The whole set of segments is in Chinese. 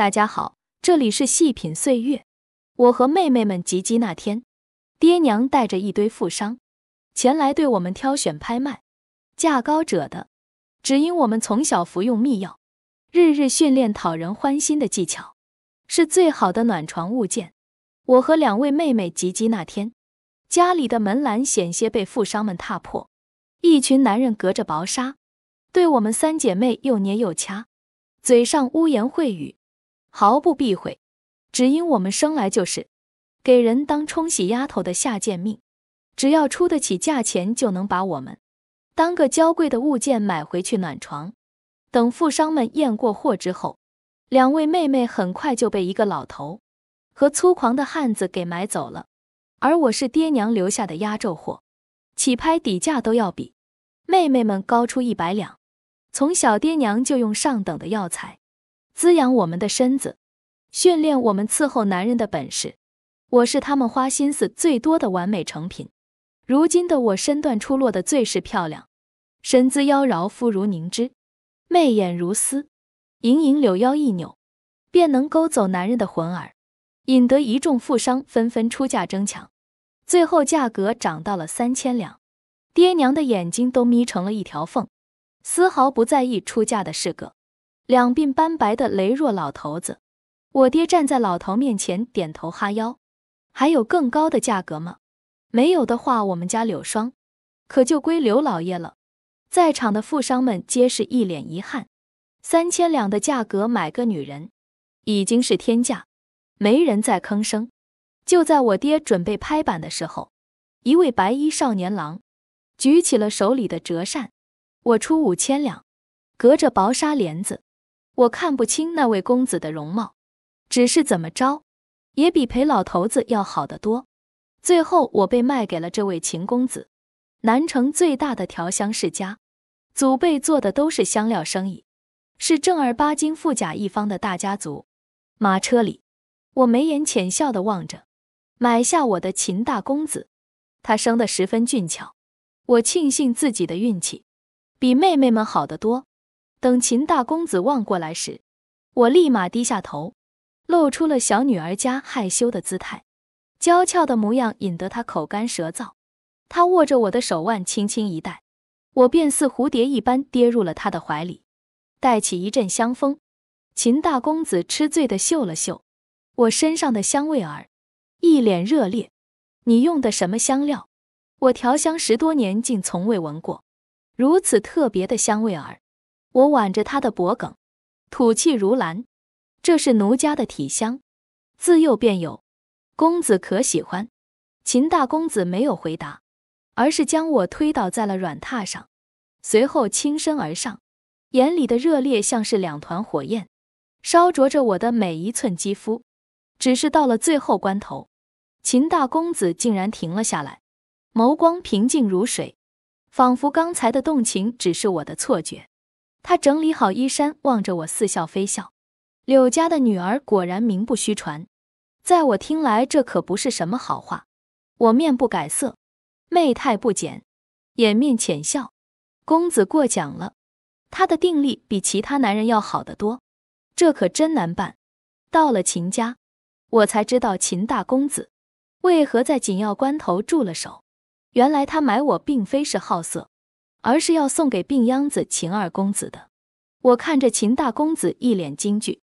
大家好，这里是细品岁月。我和妹妹们集鸡那天，爹娘带着一堆富商前来对我们挑选拍卖，价高者的。只因我们从小服用秘药，日日训练讨人欢心的技巧，是最好的暖床物件。我和两位妹妹集鸡那天，家里的门栏险些被富商们踏破，一群男人隔着薄纱，对我们三姐妹又捏又掐，嘴上污言秽语。毫不避讳，只因我们生来就是给人当冲洗丫头的下贱命。只要出得起价钱，就能把我们当个娇贵的物件买回去暖床。等富商们验过货之后，两位妹妹很快就被一个老头和粗狂的汉子给买走了。而我是爹娘留下的压轴货，起拍底价都要比妹妹们高出一百两。从小爹娘就用上等的药材。滋养我们的身子，训练我们伺候男人的本事。我是他们花心思最多的完美成品。如今的我身段出落的最是漂亮，身姿妖娆，肤如凝脂，媚眼如丝，盈盈柳腰一扭，便能勾走男人的魂儿，引得一众富商纷纷出价争抢。最后价格涨到了三千两，爹娘的眼睛都眯成了一条缝，丝毫不在意出价的是个。两鬓斑白的羸弱老头子，我爹站在老头面前点头哈腰。还有更高的价格吗？没有的话，我们家柳霜可就归刘老爷了。在场的富商们皆是一脸遗憾，三千两的价格买个女人，已经是天价，没人再吭声。就在我爹准备拍板的时候，一位白衣少年郎举起了手里的折扇，我出五千两。隔着薄纱帘子。我看不清那位公子的容貌，只是怎么着，也比裴老头子要好得多。最后，我被卖给了这位秦公子，南城最大的调香世家，祖辈做的都是香料生意，是正儿八经富甲一方的大家族。马车里，我眉眼浅笑的望着买下我的秦大公子，他生得十分俊俏，我庆幸自己的运气，比妹妹们好得多。等秦大公子望过来时，我立马低下头，露出了小女儿家害羞的姿态，娇俏的模样引得他口干舌燥。他握着我的手腕，轻轻一带，我便似蝴蝶一般跌入了他的怀里，带起一阵香风。秦大公子吃醉的嗅了嗅我身上的香味儿，一脸热烈：“你用的什么香料？我调香十多年，竟从未闻过如此特别的香味儿。”我挽着他的脖颈，吐气如兰，这是奴家的体香，自幼便有，公子可喜欢？秦大公子没有回答，而是将我推倒在了软榻上，随后倾身而上，眼里的热烈像是两团火焰，烧灼着我的每一寸肌肤。只是到了最后关头，秦大公子竟然停了下来，眸光平静如水，仿佛刚才的动情只是我的错觉。他整理好衣衫，望着我，似笑非笑。柳家的女儿果然名不虚传，在我听来，这可不是什么好话。我面不改色，媚态不减，掩面浅笑。公子过奖了，他的定力比其他男人要好得多，这可真难办。到了秦家，我才知道秦大公子为何在紧要关头住了手。原来他买我并非是好色。而是要送给病秧子秦二公子的。我看着秦大公子一脸惊惧，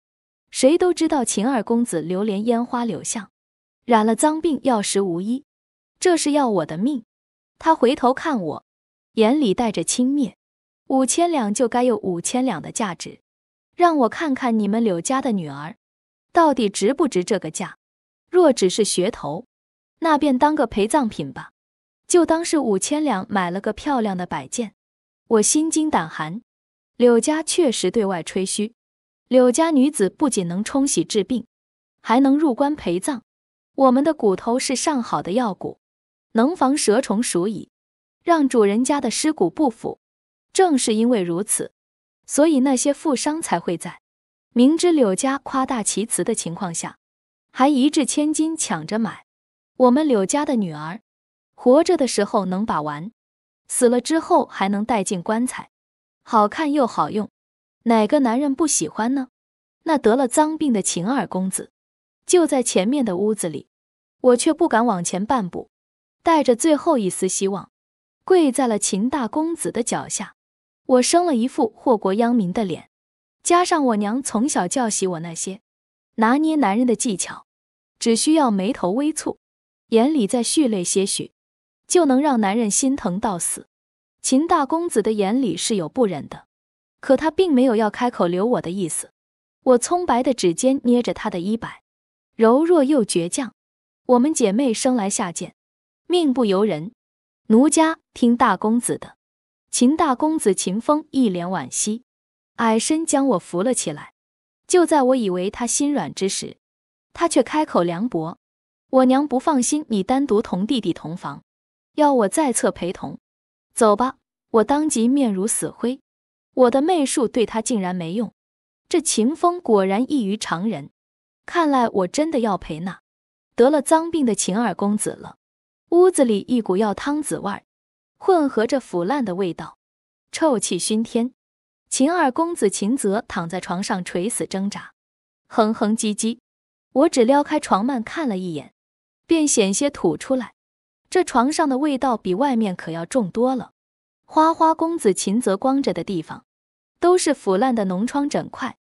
谁都知道秦二公子流连烟花柳巷，染了脏病，药石无医。这是要我的命！他回头看我，眼里带着轻蔑。五千两就该有五千两的价值，让我看看你们柳家的女儿，到底值不值这个价。若只是噱头，那便当个陪葬品吧。就当是五千两买了个漂亮的摆件，我心惊胆寒。柳家确实对外吹嘘，柳家女子不仅能冲喜治病，还能入棺陪葬。我们的骨头是上好的药骨，能防蛇虫鼠蚁，让主人家的尸骨不腐。正是因为如此，所以那些富商才会在明知柳家夸大其词的情况下，还一掷千金抢着买我们柳家的女儿。活着的时候能把玩，死了之后还能带进棺材，好看又好用，哪个男人不喜欢呢？那得了脏病的秦二公子就在前面的屋子里，我却不敢往前半步，带着最后一丝希望，跪在了秦大公子的脚下。我生了一副祸国殃民的脸，加上我娘从小教习我那些拿捏男人的技巧，只需要眉头微蹙，眼里再蓄泪些许。就能让男人心疼到死，秦大公子的眼里是有不忍的，可他并没有要开口留我的意思。我葱白的指尖捏着他的衣摆，柔弱又倔强。我们姐妹生来下贱，命不由人。奴家听大公子的。秦大公子秦风一脸惋惜，矮身将我扶了起来。就在我以为他心软之时，他却开口凉薄：“我娘不放心你单独同弟弟同房。”要我在侧陪同，走吧。我当即面如死灰，我的媚术对他竟然没用。这秦风果然异于常人，看来我真的要陪那得了脏病的秦二公子了。屋子里一股药汤子味，混合着腐烂的味道，臭气熏天。秦二公子秦泽躺在床上垂死挣扎，哼哼唧唧。我只撩开床幔看了一眼，便险些吐出来。这床上的味道比外面可要重多了。花花公子秦泽光着的地方，都是腐烂的脓疮、疹块，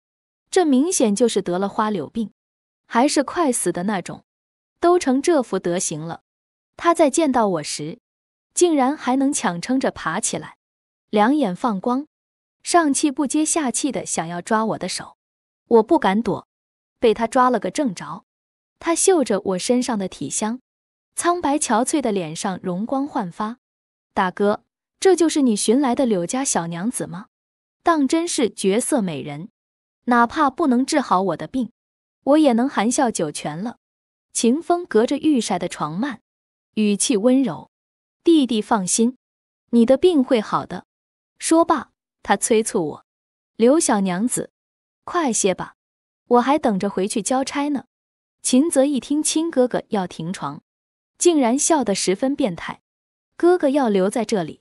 这明显就是得了花柳病，还是快死的那种。都成这副德行了，他在见到我时，竟然还能强撑着爬起来，两眼放光，上气不接下气的想要抓我的手，我不敢躲，被他抓了个正着。他嗅着我身上的体香。苍白憔悴的脸上容光焕发，大哥，这就是你寻来的柳家小娘子吗？当真是绝色美人，哪怕不能治好我的病，我也能含笑九泉了。秦风隔着玉晒的床幔，语气温柔：“弟弟放心，你的病会好的。”说罢，他催促我：“柳小娘子，快些吧，我还等着回去交差呢。”秦泽一听亲哥哥要停床。竟然笑得十分变态，哥哥要留在这里，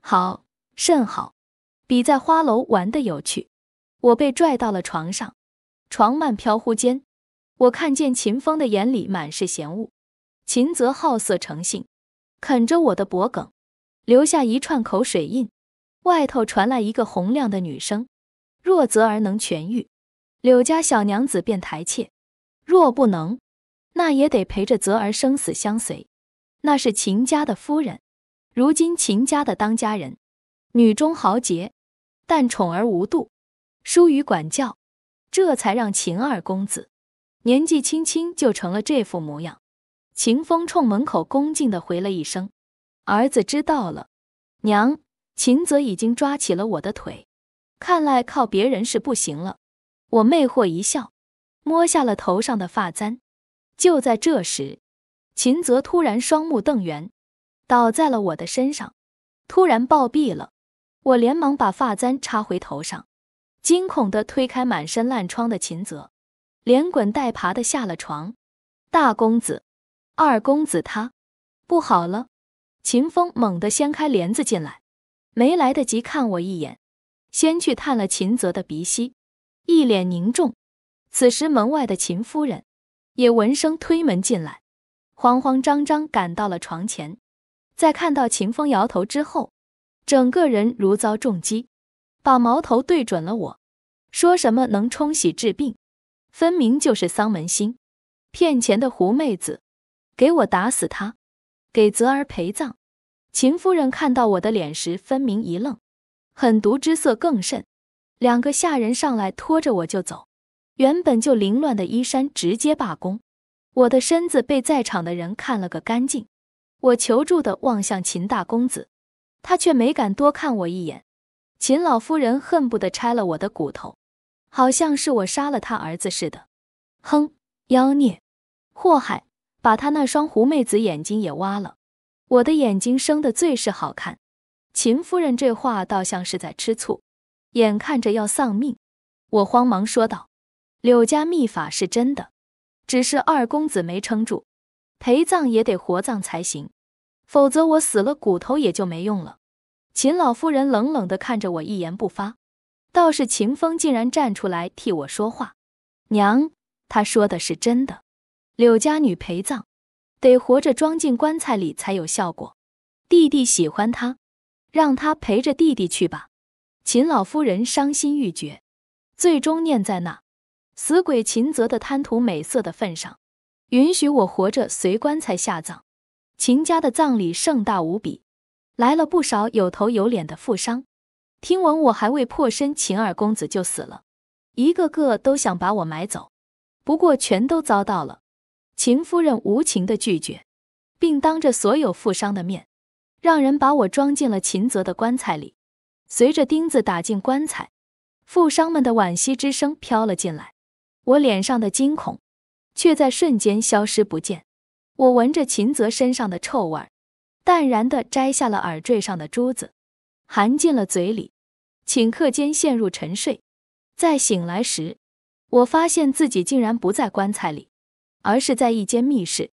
好，甚好，比在花楼玩的有趣。我被拽到了床上，床幔飘忽间，我看见秦风的眼里满是嫌恶。秦泽好色成性，啃着我的脖颈，留下一串口水印。外头传来一个洪亮的女声：“若则而能痊愈，柳家小娘子便抬妾；若不能。”那也得陪着泽儿生死相随，那是秦家的夫人，如今秦家的当家人，女中豪杰，但宠而无度，疏于管教，这才让秦二公子年纪轻轻就成了这副模样。秦风冲门口恭敬地回了一声：“儿子知道了。”娘，秦泽已经抓起了我的腿，看来靠别人是不行了。我魅惑一笑，摸下了头上的发簪。就在这时，秦泽突然双目瞪圆，倒在了我的身上，突然暴毙了。我连忙把发簪插回头上，惊恐地推开满身烂疮的秦泽，连滚带爬地下了床。大公子、二公子他不好了！秦风猛地掀开帘子进来，没来得及看我一眼，先去探了秦泽的鼻息，一脸凝重。此时门外的秦夫人。也闻声推门进来，慌慌张张赶到了床前，在看到秦风摇头之后，整个人如遭重击，把矛头对准了我，说什么能冲洗治病，分明就是丧门星，骗钱的狐妹子，给我打死他，给泽儿陪葬。秦夫人看到我的脸时，分明一愣，狠毒之色更甚，两个下人上来拖着我就走。原本就凌乱的衣衫直接罢工，我的身子被在场的人看了个干净。我求助的望向秦大公子，他却没敢多看我一眼。秦老夫人恨不得拆了我的骨头，好像是我杀了他儿子似的。哼，妖孽，祸害，把他那双狐媚子眼睛也挖了。我的眼睛生的最是好看。秦夫人这话倒像是在吃醋。眼看着要丧命，我慌忙说道。柳家秘法是真的，只是二公子没撑住，陪葬也得活葬才行，否则我死了骨头也就没用了。秦老夫人冷冷地看着我，一言不发。倒是秦风竟然站出来替我说话：“娘，他说的是真的，柳家女陪葬，得活着装进棺材里才有效果。弟弟喜欢她，让她陪着弟弟去吧。”秦老夫人伤心欲绝，最终念在那。死鬼秦泽的贪图美色的份上，允许我活着随棺材下葬。秦家的葬礼盛大无比，来了不少有头有脸的富商。听闻我还未破身，秦二公子就死了，一个个都想把我买走。不过全都遭到了秦夫人无情的拒绝，并当着所有富商的面，让人把我装进了秦泽的棺材里。随着钉子打进棺材，富商们的惋惜之声飘了进来。我脸上的惊恐，却在瞬间消失不见。我闻着秦泽身上的臭味，淡然地摘下了耳坠上的珠子，含进了嘴里。顷刻间陷入沉睡。再醒来时，我发现自己竟然不在棺材里，而是在一间密室。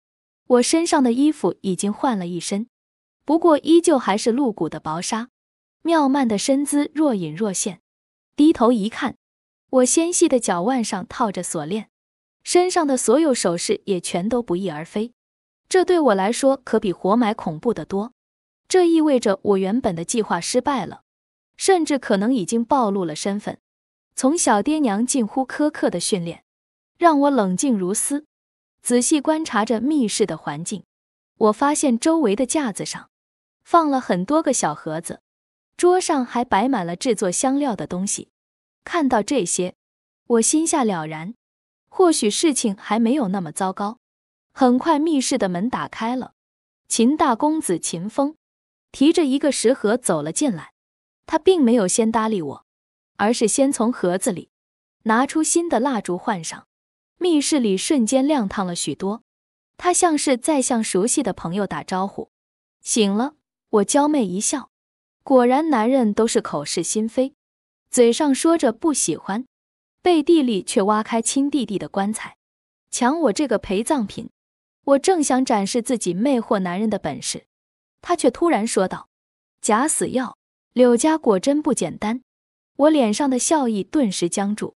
我身上的衣服已经换了一身，不过依旧还是露骨的薄纱，妙曼的身姿若隐若现。低头一看。我纤细的脚腕上套着锁链，身上的所有首饰也全都不翼而飞，这对我来说可比活埋恐怖的多。这意味着我原本的计划失败了，甚至可能已经暴露了身份。从小爹娘近乎苛刻的训练，让我冷静如斯，仔细观察着密室的环境。我发现周围的架子上放了很多个小盒子，桌上还摆满了制作香料的东西。看到这些，我心下了然，或许事情还没有那么糟糕。很快，密室的门打开了，秦大公子秦风提着一个食盒走了进来。他并没有先搭理我，而是先从盒子里拿出新的蜡烛换上，密室里瞬间亮堂了许多。他像是在向熟悉的朋友打招呼：“醒了。”我娇媚一笑，果然，男人都是口是心非。嘴上说着不喜欢，背地里却挖开亲弟弟的棺材，抢我这个陪葬品。我正想展示自己魅惑男人的本事，他却突然说道：“假死药，柳家果真不简单。”我脸上的笑意顿时僵住。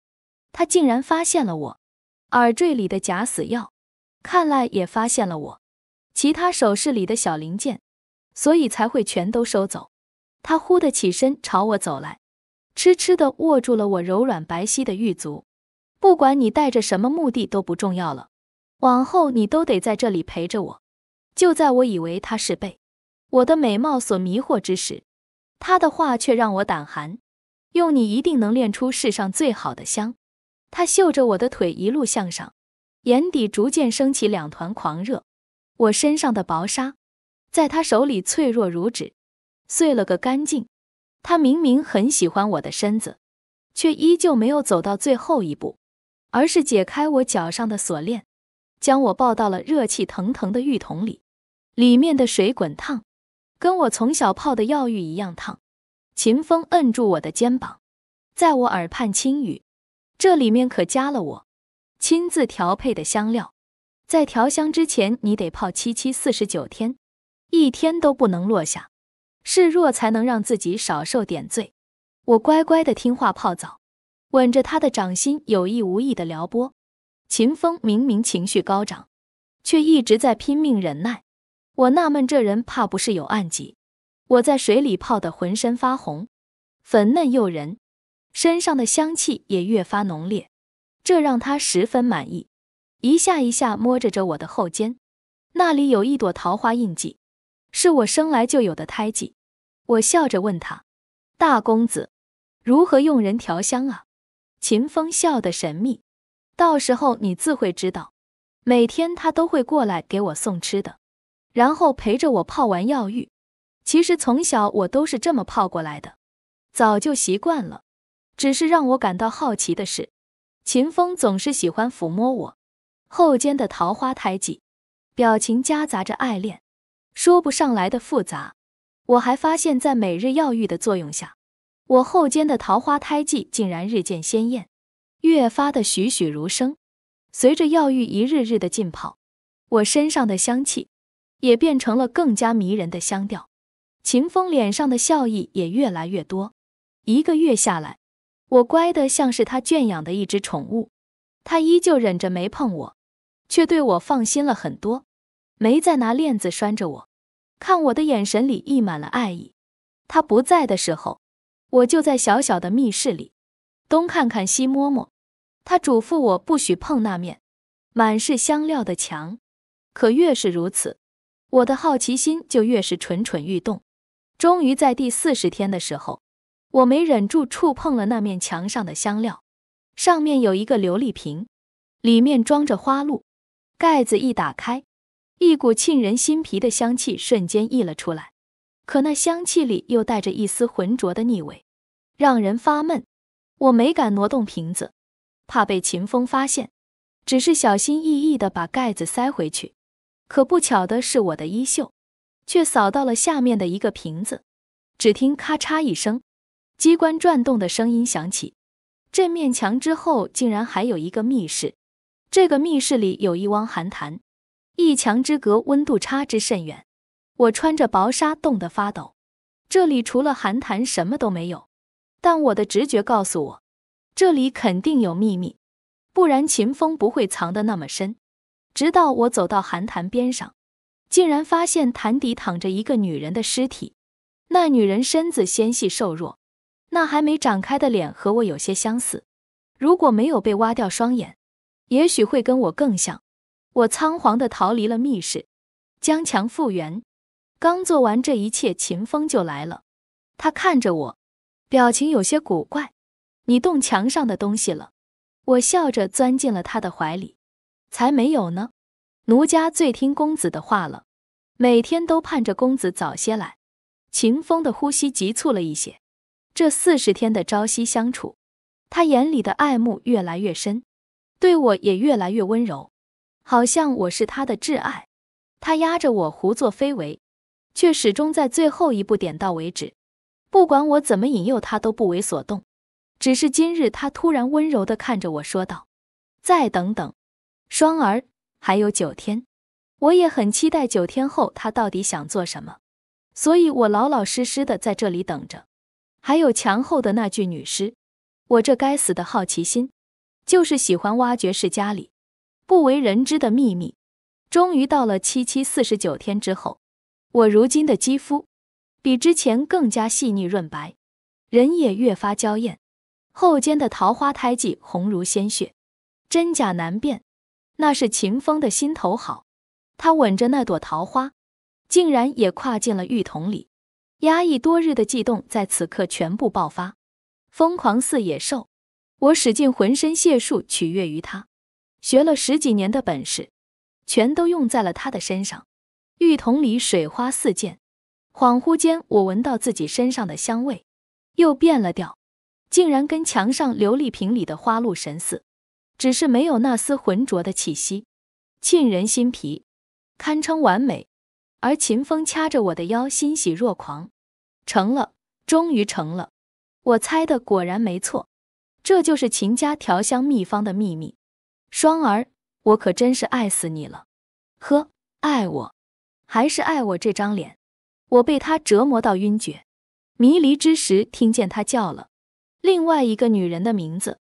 他竟然发现了我耳坠里的假死药，看来也发现了我其他首饰里的小零件，所以才会全都收走。他忽地起身朝我走来。痴痴的握住了我柔软白皙的玉足，不管你带着什么目的都不重要了，往后你都得在这里陪着我。就在我以为他是被我的美貌所迷惑之时，他的话却让我胆寒。用你一定能练出世上最好的香。他嗅着我的腿一路向上，眼底逐渐升起两团狂热。我身上的薄纱，在他手里脆弱如纸，碎了个干净。他明明很喜欢我的身子，却依旧没有走到最后一步，而是解开我脚上的锁链，将我抱到了热气腾腾的浴桶里。里面的水滚烫，跟我从小泡的药浴一样烫。秦风摁住我的肩膀，在我耳畔轻语：“这里面可加了我亲自调配的香料，在调香之前，你得泡七七四十九天，一天都不能落下。”示弱才能让自己少受点罪，我乖乖的听话泡澡，吻着他的掌心，有意无意的撩拨。秦风明明情绪高涨，却一直在拼命忍耐。我纳闷，这人怕不是有暗疾？我在水里泡得浑身发红，粉嫩诱人，身上的香气也越发浓烈，这让他十分满意，一下一下摸着着我的后肩，那里有一朵桃花印记，是我生来就有的胎记。我笑着问他：“大公子，如何用人调香啊？”秦风笑得神秘：“到时候你自会知道。”每天他都会过来给我送吃的，然后陪着我泡完药浴。其实从小我都是这么泡过来的，早就习惯了。只是让我感到好奇的是，秦风总是喜欢抚摸我后肩的桃花胎记，表情夹杂着爱恋，说不上来的复杂。我还发现，在每日药浴的作用下，我后肩的桃花胎记竟然日渐鲜艳，越发的栩栩如生。随着药浴一日日的浸泡，我身上的香气也变成了更加迷人的香调。秦风脸上的笑意也越来越多。一个月下来，我乖得像是他圈养的一只宠物。他依旧忍着没碰我，却对我放心了很多，没再拿链子拴着我。看我的眼神里溢满了爱意。他不在的时候，我就在小小的密室里，东看看西摸摸。他嘱咐我不许碰那面满是香料的墙，可越是如此，我的好奇心就越是蠢蠢欲动。终于在第四十天的时候，我没忍住触碰了那面墙上的香料。上面有一个琉璃瓶，里面装着花露，盖子一打开。一股沁人心脾的香气瞬间溢了出来，可那香气里又带着一丝浑浊的腻味，让人发闷。我没敢挪动瓶子，怕被秦风发现，只是小心翼翼地把盖子塞回去。可不巧的是，我的衣袖却扫到了下面的一个瓶子。只听咔嚓一声，机关转动的声音响起。这面墙之后竟然还有一个密室，这个密室里有一汪寒潭。一墙之隔，温度差之甚远。我穿着薄纱，冻得发抖。这里除了寒潭，什么都没有。但我的直觉告诉我，这里肯定有秘密，不然秦风不会藏得那么深。直到我走到寒潭边上，竟然发现潭底躺着一个女人的尸体。那女人身子纤细瘦弱，那还没长开的脸和我有些相似。如果没有被挖掉双眼，也许会跟我更像。我仓皇地逃离了密室，将墙复原。刚做完这一切，秦风就来了。他看着我，表情有些古怪。“你动墙上的东西了？”我笑着钻进了他的怀里。“才没有呢，奴家最听公子的话了，每天都盼着公子早些来。”秦风的呼吸急促了一些。这四十天的朝夕相处，他眼里的爱慕越来越深，对我也越来越温柔。好像我是他的挚爱，他压着我胡作非为，却始终在最后一步点到为止。不管我怎么引诱他，都不为所动。只是今日他突然温柔地看着我说道：“再等等，双儿还有九天。”我也很期待九天后他到底想做什么，所以我老老实实的在这里等着。还有墙后的那具女尸，我这该死的好奇心，就是喜欢挖掘式家里。不为人知的秘密，终于到了七七四十九天之后，我如今的肌肤比之前更加细腻润白，人也越发娇艳。后肩的桃花胎记红如鲜血，真假难辨，那是秦风的心头好。他吻着那朵桃花，竟然也跨进了浴桶里，压抑多日的悸动在此刻全部爆发，疯狂似野兽。我使尽浑身解数取悦于他。学了十几年的本事，全都用在了他的身上。浴桶里水花四溅，恍惚间我闻到自己身上的香味，又变了调，竟然跟墙上琉璃瓶里的花露神似，只是没有那丝浑浊的气息，沁人心脾，堪称完美。而秦风掐着我的腰，欣喜若狂，成了，终于成了。我猜的果然没错，这就是秦家调香秘方的秘密。双儿，我可真是爱死你了，呵，爱我，还是爱我这张脸？我被他折磨到晕厥、迷离之时，听见他叫了另外一个女人的名字，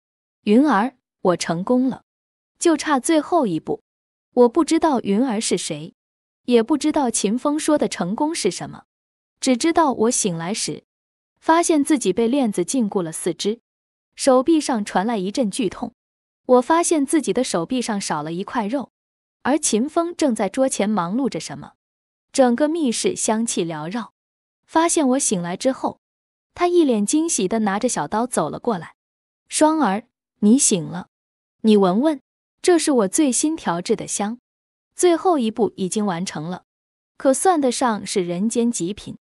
云儿，我成功了，就差最后一步。我不知道云儿是谁，也不知道秦风说的成功是什么，只知道我醒来时，发现自己被链子禁锢了四肢，手臂上传来一阵剧痛。我发现自己的手臂上少了一块肉，而秦风正在桌前忙碌着什么。整个密室香气缭绕。发现我醒来之后，他一脸惊喜地拿着小刀走了过来：“双儿，你醒了，你闻闻，这是我最新调制的香，最后一步已经完成了，可算得上是人间极品。”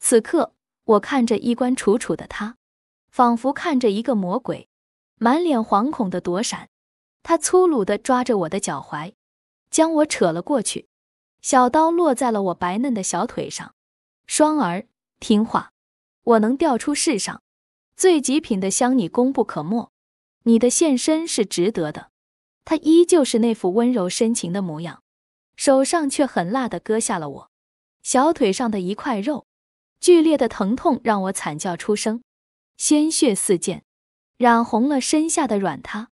此刻，我看着衣冠楚楚的他，仿佛看着一个魔鬼。满脸惶恐地躲闪，他粗鲁地抓着我的脚踝，将我扯了过去。小刀落在了我白嫩的小腿上。双儿，听话，我能调出世上最极品的香，你功不可没，你的献身是值得的。他依旧是那副温柔深情的模样，手上却狠辣地割下了我小腿上的一块肉。剧烈的疼痛让我惨叫出声，鲜血四溅。染红了身下的软榻，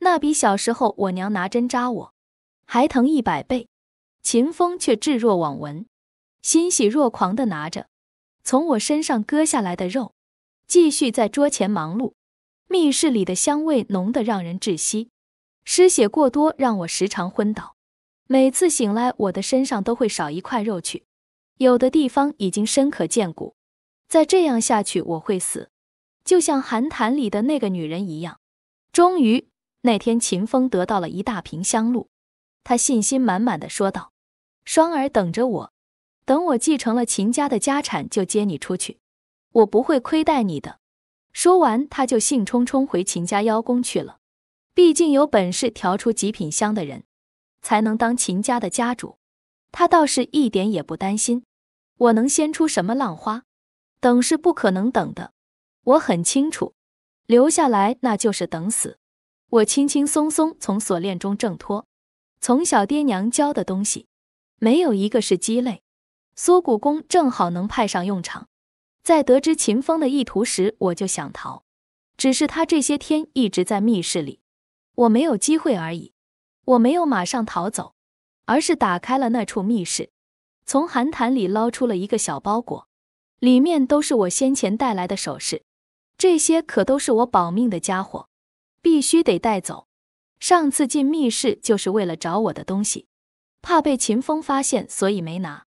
那比小时候我娘拿针扎我还疼一百倍。秦风却置若罔闻，欣喜若狂地拿着从我身上割下来的肉，继续在桌前忙碌。密室里的香味浓得让人窒息，失血过多让我时常昏倒。每次醒来，我的身上都会少一块肉去，有的地方已经深可见骨。再这样下去，我会死。就像寒潭里的那个女人一样。终于，那天秦风得到了一大瓶香露，他信心满满的说道：“双儿，等着我，等我继承了秦家的家产，就接你出去，我不会亏待你的。”说完，他就兴冲冲回秦家邀功去了。毕竟有本事调出极品香的人，才能当秦家的家主。他倒是一点也不担心，我能掀出什么浪花？等是不可能等的。我很清楚，留下来那就是等死。我轻轻松松从锁链中挣脱。从小爹娘教的东西，没有一个是鸡肋。缩骨功正好能派上用场。在得知秦风的意图时，我就想逃，只是他这些天一直在密室里，我没有机会而已。我没有马上逃走，而是打开了那处密室，从寒潭里捞出了一个小包裹，里面都是我先前带来的首饰。这些可都是我保命的家伙，必须得带走。上次进密室就是为了找我的东西，怕被秦风发现，所以没拿。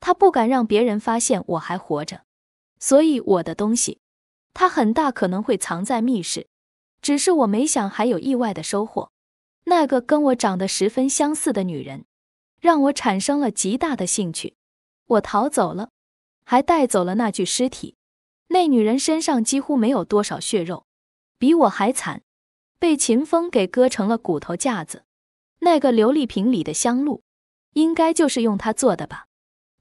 他不敢让别人发现我还活着，所以我的东西，他很大可能会藏在密室。只是我没想还有意外的收获。那个跟我长得十分相似的女人，让我产生了极大的兴趣。我逃走了，还带走了那具尸体。那女人身上几乎没有多少血肉，比我还惨，被秦风给割成了骨头架子。那个琉璃瓶里的香露，应该就是用它做的吧？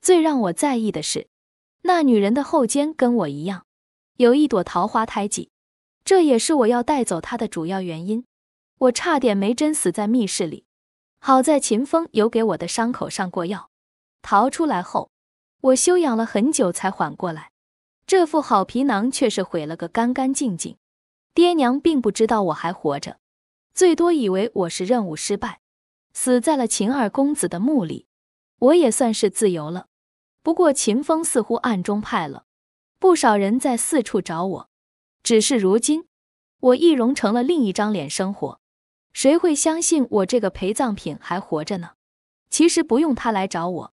最让我在意的是，那女人的后肩跟我一样，有一朵桃花胎记，这也是我要带走她的主要原因。我差点没真死在密室里，好在秦风有给我的伤口上过药。逃出来后，我休养了很久才缓过来。这副好皮囊却是毁了个干干净净，爹娘并不知道我还活着，最多以为我是任务失败，死在了秦二公子的墓里。我也算是自由了，不过秦风似乎暗中派了不少人在四处找我，只是如今我易容成了另一张脸生活，谁会相信我这个陪葬品还活着呢？其实不用他来找我，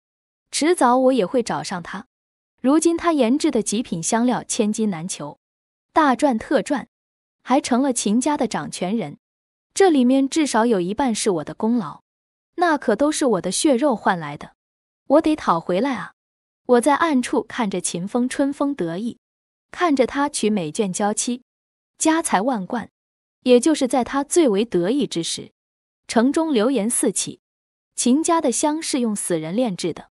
迟早我也会找上他。如今他研制的极品香料千金难求，大赚特赚，还成了秦家的掌权人。这里面至少有一半是我的功劳，那可都是我的血肉换来的，我得讨回来啊！我在暗处看着秦风春风得意，看着他娶美眷娇妻，家财万贯。也就是在他最为得意之时，城中流言四起，秦家的香是用死人炼制的。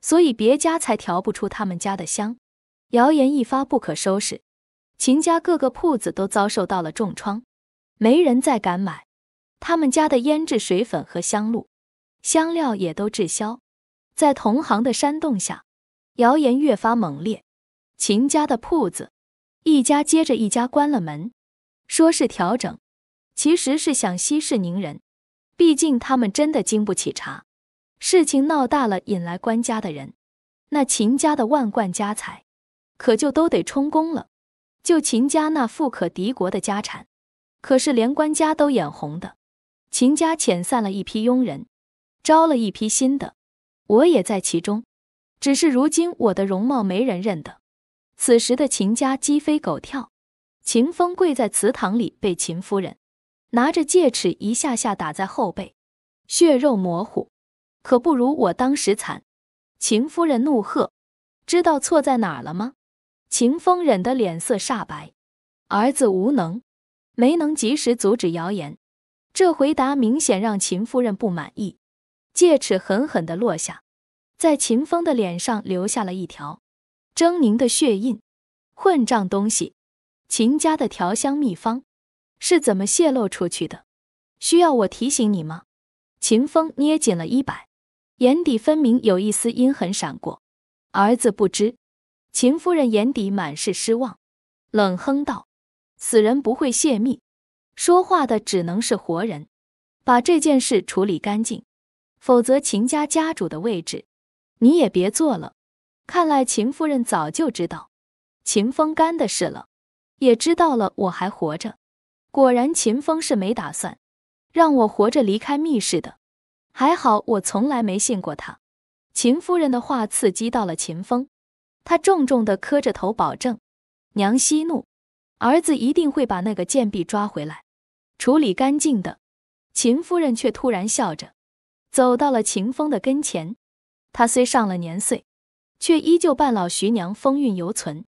所以别家才调不出他们家的香，谣言一发不可收拾，秦家各个铺子都遭受到了重创，没人再敢买他们家的胭脂水粉和香露，香料也都滞销，在同行的煽动下，谣言越发猛烈，秦家的铺子一家接着一家关了门，说是调整，其实是想息事宁人，毕竟他们真的经不起查。事情闹大了，引来官家的人，那秦家的万贯家财，可就都得充公了。就秦家那富可敌国的家产，可是连官家都眼红的。秦家遣散了一批佣人，招了一批新的，我也在其中。只是如今我的容貌没人认得。此时的秦家鸡飞狗跳，秦风跪在祠堂里，被秦夫人拿着戒尺一下下打在后背，血肉模糊。可不如我当时惨，秦夫人怒喝：“知道错在哪了吗？”秦风忍得脸色煞白，儿子无能，没能及时阻止谣言。这回答明显让秦夫人不满意，戒尺狠狠的落下，在秦风的脸上留下了一条狰狞的血印。混账东西，秦家的调香秘方是怎么泄露出去的？需要我提醒你吗？秦风捏紧了衣摆。眼底分明有一丝阴狠闪过，儿子不知。秦夫人眼底满是失望，冷哼道：“此人不会泄密，说话的只能是活人。把这件事处理干净，否则秦家家主的位置，你也别做了。”看来秦夫人早就知道秦风干的事了，也知道了我还活着。果然，秦风是没打算让我活着离开密室的。还好，我从来没信过他。秦夫人的话刺激到了秦风，他重重的磕着头保证：“娘息怒，儿子一定会把那个贱婢抓回来，处理干净的。”秦夫人却突然笑着，走到了秦风的跟前。她虽上了年岁，却依旧半老徐娘，风韵犹存，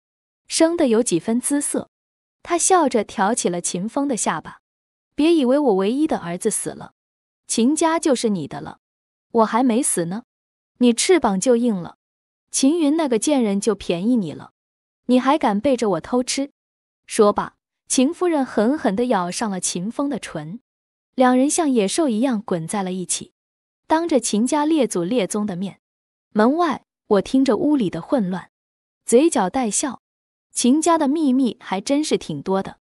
生得有几分姿色。她笑着挑起了秦风的下巴：“别以为我唯一的儿子死了。”秦家就是你的了，我还没死呢，你翅膀就硬了。秦云那个贱人就便宜你了，你还敢背着我偷吃？说吧，秦夫人狠狠的咬上了秦风的唇，两人像野兽一样滚在了一起。当着秦家列祖列宗的面，门外我听着屋里的混乱，嘴角带笑。秦家的秘密还真是挺多的，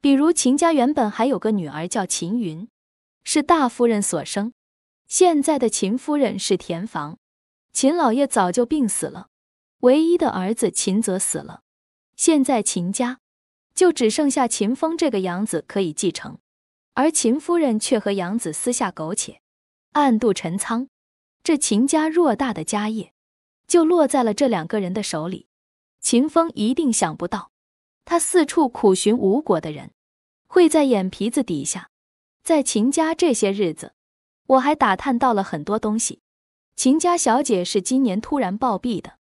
比如秦家原本还有个女儿叫秦云。是大夫人所生，现在的秦夫人是田房，秦老爷早就病死了，唯一的儿子秦泽死了，现在秦家就只剩下秦风这个养子可以继承，而秦夫人却和养子私下苟且，暗度陈仓，这秦家偌大的家业就落在了这两个人的手里，秦风一定想不到，他四处苦寻无果的人，会在眼皮子底下。在秦家这些日子，我还打探到了很多东西。秦家小姐是今年突然暴毙的，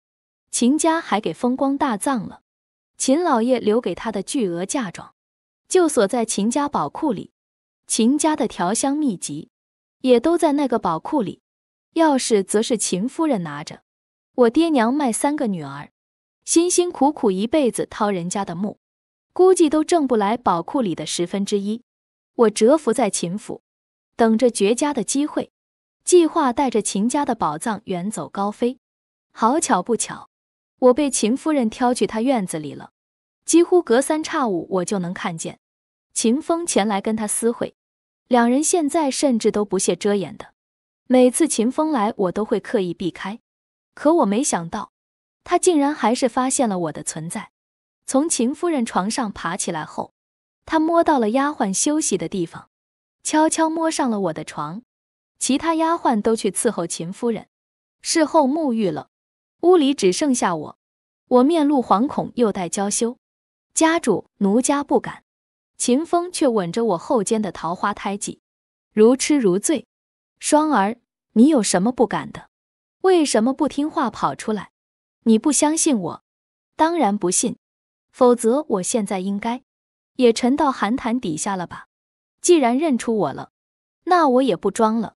秦家还给风光大葬了。秦老爷留给她的巨额嫁妆，就锁在秦家宝库里。秦家的调香秘籍，也都在那个宝库里。钥匙则是秦夫人拿着。我爹娘卖三个女儿，辛辛苦苦一辈子掏人家的墓，估计都挣不来宝库里的十分之一。我蛰伏在秦府，等着绝佳的机会，计划带着秦家的宝藏远走高飞。好巧不巧，我被秦夫人挑去她院子里了，几乎隔三差五我就能看见秦风前来跟她私会。两人现在甚至都不屑遮掩的，每次秦风来，我都会刻意避开。可我没想到，他竟然还是发现了我的存在。从秦夫人床上爬起来后。他摸到了丫鬟休息的地方，悄悄摸上了我的床。其他丫鬟都去伺候秦夫人，事后沐浴了，屋里只剩下我。我面露惶恐又带娇羞：“家主，奴家不敢。”秦风却吻着我后肩的桃花胎记，如痴如醉。“双儿，你有什么不敢的？为什么不听话跑出来？你不相信我，当然不信，否则我现在应该……”也沉到寒潭底下了吧。既然认出我了，那我也不装了，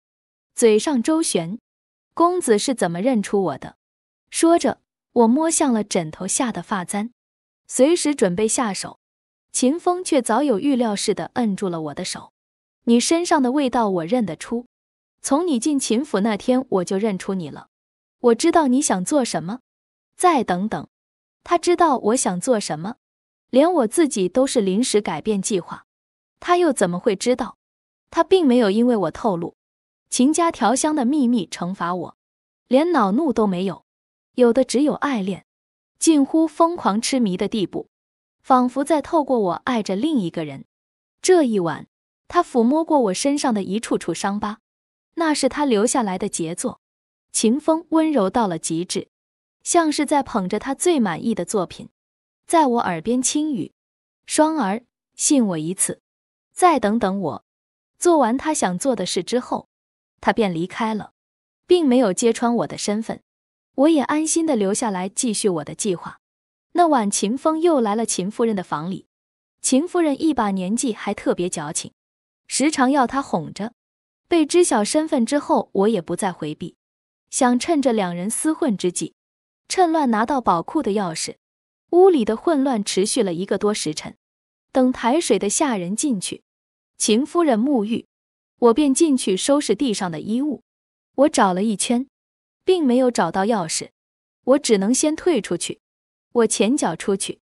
嘴上周旋。公子是怎么认出我的？说着，我摸向了枕头下的发簪，随时准备下手。秦风却早有预料似的摁住了我的手。你身上的味道我认得出，从你进秦府那天我就认出你了。我知道你想做什么。再等等，他知道我想做什么。连我自己都是临时改变计划，他又怎么会知道？他并没有因为我透露秦家调香的秘密惩罚我，连恼怒都没有，有的只有爱恋，近乎疯狂痴迷的地步，仿佛在透过我爱着另一个人。这一晚，他抚摸过我身上的一处处伤疤，那是他留下来的杰作。秦风温柔到了极致，像是在捧着他最满意的作品。在我耳边轻语：“双儿，信我一次，再等等我。”做完他想做的事之后，他便离开了，并没有揭穿我的身份。我也安心的留下来继续我的计划。那晚，秦风又来了秦夫人的房里。秦夫人一把年纪还特别矫情，时常要他哄着。被知晓身份之后，我也不再回避，想趁着两人厮混之际，趁乱拿到宝库的钥匙。屋里的混乱持续了一个多时辰，等抬水的下人进去，秦夫人沐浴，我便进去收拾地上的衣物。我找了一圈，并没有找到钥匙，我只能先退出去。我前脚出去，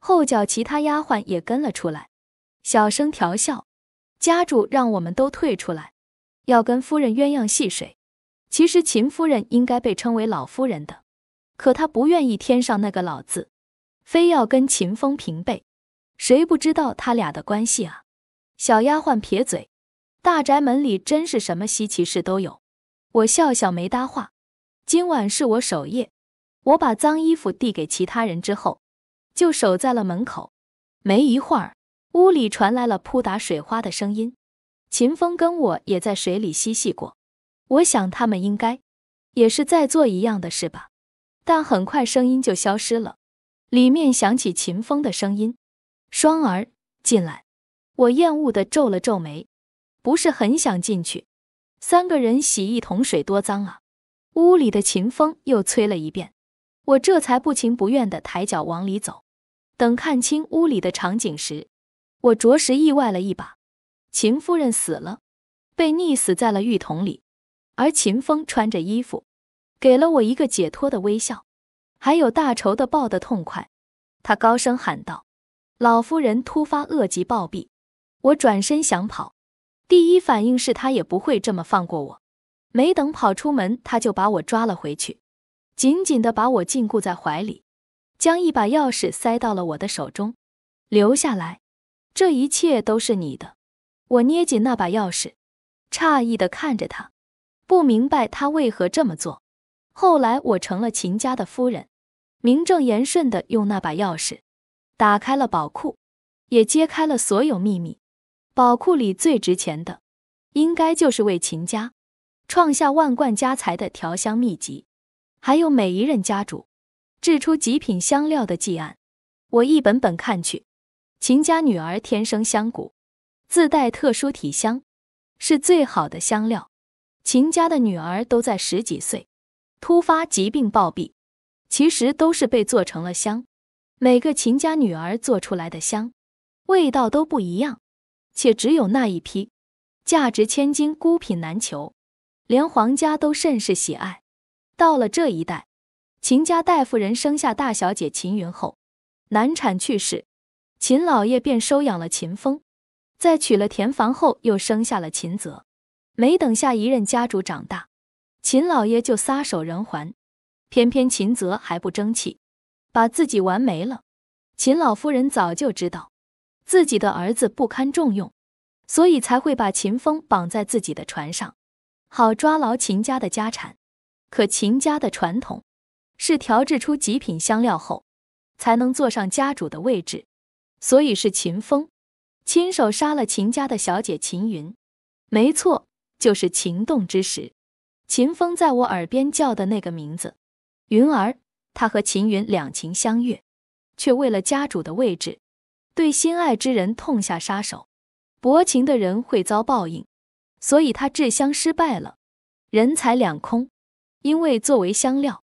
后脚其他丫鬟也跟了出来，小声调笑。家主让我们都退出来，要跟夫人鸳鸯戏水。其实秦夫人应该被称为老夫人的，可她不愿意添上那个老字。非要跟秦风平辈，谁不知道他俩的关系啊？小丫鬟撇嘴，大宅门里真是什么稀奇事都有。我笑笑没搭话。今晚是我守夜，我把脏衣服递给其他人之后，就守在了门口。没一会儿，屋里传来了扑打水花的声音。秦风跟我也在水里嬉戏过，我想他们应该也是在做一样的事吧。但很快声音就消失了。里面响起秦风的声音：“双儿，进来。”我厌恶的皱了皱眉，不是很想进去。三个人洗一桶水多脏啊！屋里的秦风又催了一遍，我这才不情不愿的抬脚往里走。等看清屋里的场景时，我着实意外了一把：秦夫人死了，被溺死在了浴桶里，而秦风穿着衣服，给了我一个解脱的微笑。还有大仇的报的痛快，他高声喊道：“老夫人突发恶疾暴毙。”我转身想跑，第一反应是他也不会这么放过我。没等跑出门，他就把我抓了回去，紧紧的把我禁锢在怀里，将一把钥匙塞到了我的手中：“留下来，这一切都是你的。”我捏紧那把钥匙，诧异的看着他，不明白他为何这么做。后来我成了秦家的夫人。名正言顺的用那把钥匙打开了宝库，也揭开了所有秘密。宝库里最值钱的，应该就是为秦家创下万贯家财的调香秘籍，还有每一任家主制出极品香料的祭案。我一本本看去，秦家女儿天生香骨，自带特殊体香，是最好的香料。秦家的女儿都在十几岁，突发疾病暴毙。其实都是被做成了香，每个秦家女儿做出来的香，味道都不一样，且只有那一批，价值千金，孤品难求，连皇家都甚是喜爱。到了这一代，秦家大夫人生下大小姐秦云后，难产去世，秦老爷便收养了秦风，在娶了田房后又生下了秦泽。没等下一任家主长大，秦老爷就撒手人寰。偏偏秦泽还不争气，把自己玩没了。秦老夫人早就知道自己的儿子不堪重用，所以才会把秦风绑在自己的船上，好抓牢秦家的家产。可秦家的传统是调制出极品香料后，才能坐上家主的位置。所以是秦风亲手杀了秦家的小姐秦云。没错，就是情动之时，秦风在我耳边叫的那个名字。云儿，他和秦云两情相悦，却为了家主的位置，对心爱之人痛下杀手。薄情的人会遭报应，所以他制香失败了，人财两空。因为作为香料，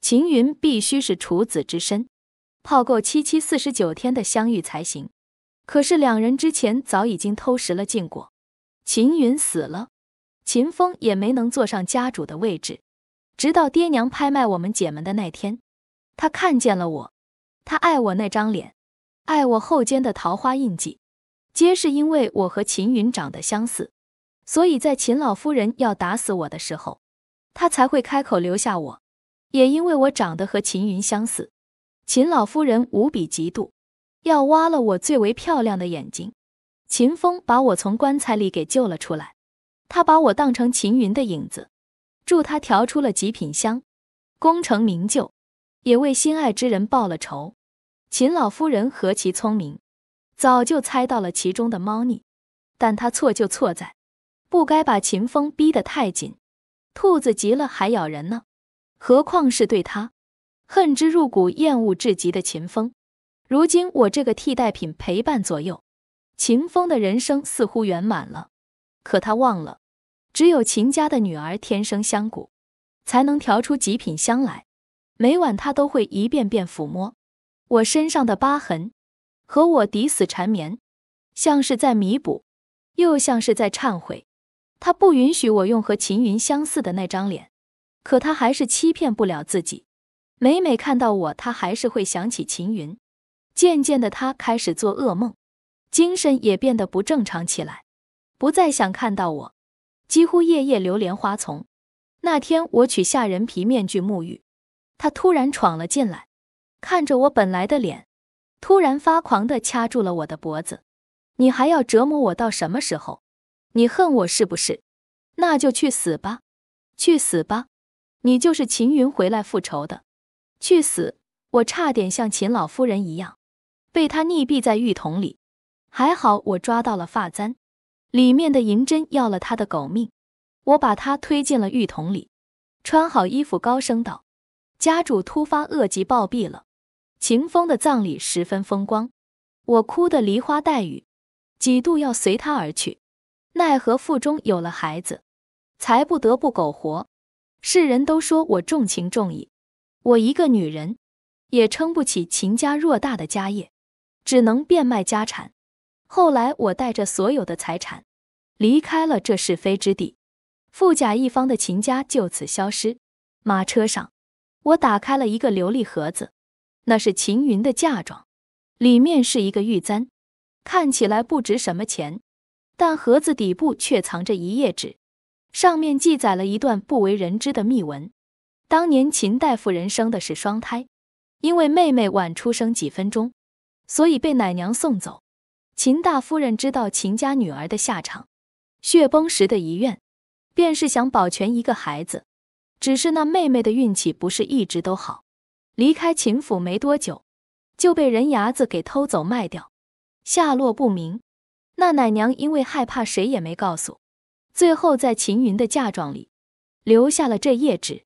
秦云必须是处子之身，泡够七七四十九天的香浴才行。可是两人之前早已经偷食了禁果，秦云死了，秦风也没能坐上家主的位置。直到爹娘拍卖我们姐们的那天，他看见了我，他爱我那张脸，爱我后肩的桃花印记，皆是因为我和秦云长得相似，所以在秦老夫人要打死我的时候，他才会开口留下我。也因为我长得和秦云相似，秦老夫人无比嫉妒，要挖了我最为漂亮的眼睛。秦风把我从棺材里给救了出来，他把我当成秦云的影子。助他调出了极品香，功成名就，也为心爱之人报了仇。秦老夫人何其聪明，早就猜到了其中的猫腻，但她错就错在不该把秦风逼得太紧。兔子急了还咬人呢，何况是对他恨之入骨、厌恶至极的秦风。如今我这个替代品陪伴左右，秦风的人生似乎圆满了，可他忘了。只有秦家的女儿天生香骨，才能调出极品香来。每晚，她都会一遍遍抚摸我身上的疤痕，和我抵死缠绵，像是在弥补，又像是在忏悔。他不允许我用和秦云相似的那张脸，可他还是欺骗不了自己。每每看到我，他还是会想起秦云。渐渐的，他开始做噩梦，精神也变得不正常起来，不再想看到我。几乎夜夜流连花丛。那天我取下人皮面具沐浴，他突然闯了进来，看着我本来的脸，突然发狂地掐住了我的脖子。你还要折磨我到什么时候？你恨我是不是？那就去死吧，去死吧！你就是秦云回来复仇的，去死！我差点像秦老夫人一样，被他溺毙在浴桶里。还好我抓到了发簪。里面的银针要了他的狗命，我把他推进了浴桶里，穿好衣服，高声道：“家主突发恶疾暴毙了。”秦风的葬礼十分风光，我哭得梨花带雨，几度要随他而去，奈何腹中有了孩子，才不得不苟活。世人都说我重情重义，我一个女人，也撑不起秦家偌大的家业，只能变卖家产。后来我带着所有的财产。离开了这是非之地，富甲一方的秦家就此消失。马车上，我打开了一个琉璃盒子，那是秦云的嫁妆，里面是一个玉簪，看起来不值什么钱，但盒子底部却藏着一页纸，上面记载了一段不为人知的秘闻。当年秦大夫人生的是双胎，因为妹妹晚出生几分钟，所以被奶娘送走。秦大夫人知道秦家女儿的下场。血崩时的遗愿，便是想保全一个孩子。只是那妹妹的运气不是一直都好，离开秦府没多久，就被人牙子给偷走卖掉，下落不明。那奶娘因为害怕，谁也没告诉。最后在秦云的嫁妆里，留下了这页纸。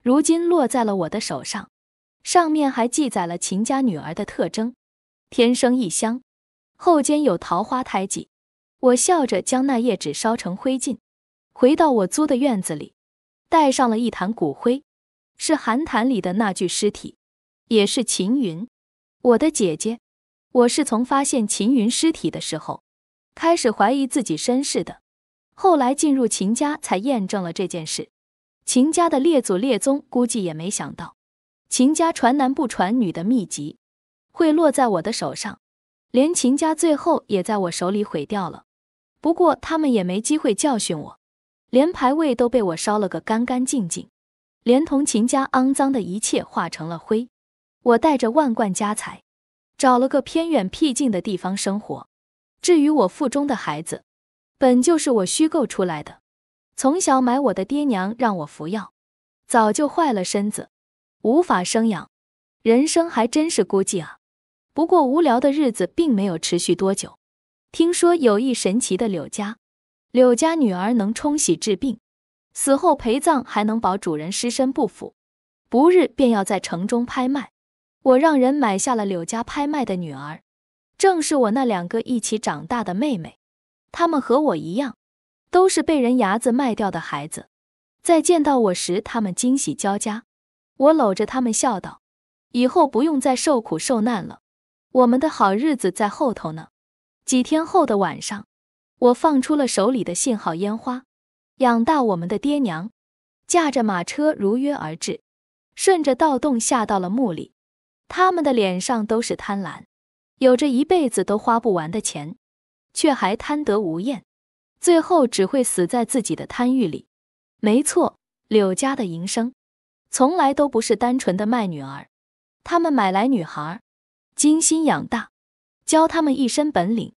如今落在了我的手上，上面还记载了秦家女儿的特征：天生异香，后肩有桃花胎记。我笑着将那页纸烧成灰烬，回到我租的院子里，带上了一坛骨灰，是寒潭里的那具尸体，也是秦云，我的姐姐。我是从发现秦云尸体的时候，开始怀疑自己身世的，后来进入秦家才验证了这件事。秦家的列祖列宗估计也没想到，秦家传男不传女的秘籍，会落在我的手上，连秦家最后也在我手里毁掉了。不过他们也没机会教训我，连牌位都被我烧了个干干净净，连同秦家肮脏的一切化成了灰。我带着万贯家财，找了个偏远僻静的地方生活。至于我腹中的孩子，本就是我虚构出来的，从小买我的爹娘让我服药，早就坏了身子，无法生养。人生还真是孤寂啊。不过无聊的日子并没有持续多久。听说有一神奇的柳家，柳家女儿能冲喜治病，死后陪葬还能保主人尸身不腐，不日便要在城中拍卖。我让人买下了柳家拍卖的女儿，正是我那两个一起长大的妹妹。她们和我一样，都是被人牙子卖掉的孩子。在见到我时，她们惊喜交加。我搂着她们笑道：“以后不用再受苦受难了，我们的好日子在后头呢。”几天后的晚上，我放出了手里的信号烟花。养大我们的爹娘，驾着马车如约而至，顺着盗洞下到了墓里。他们的脸上都是贪婪，有着一辈子都花不完的钱，却还贪得无厌，最后只会死在自己的贪欲里。没错，柳家的营生，从来都不是单纯的卖女儿，他们买来女孩，精心养大，教他们一身本领。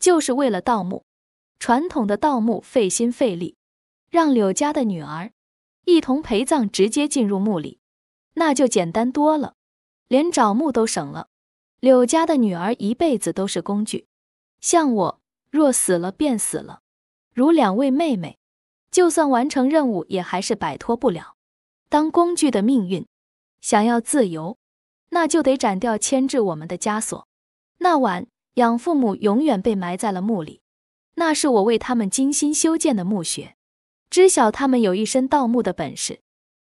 就是为了盗墓，传统的盗墓费心费力，让柳家的女儿一同陪葬，直接进入墓里，那就简单多了，连找墓都省了。柳家的女儿一辈子都是工具，像我，若死了便死了；如两位妹妹，就算完成任务，也还是摆脱不了当工具的命运。想要自由，那就得斩掉牵制我们的枷锁。那晚。养父母永远被埋在了墓里，那是我为他们精心修建的墓穴。知晓他们有一身盗墓的本事，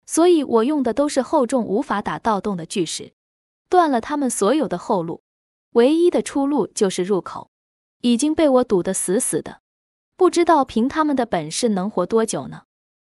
所以我用的都是厚重无法打盗洞的巨石，断了他们所有的后路。唯一的出路就是入口，已经被我堵得死死的。不知道凭他们的本事能活多久呢？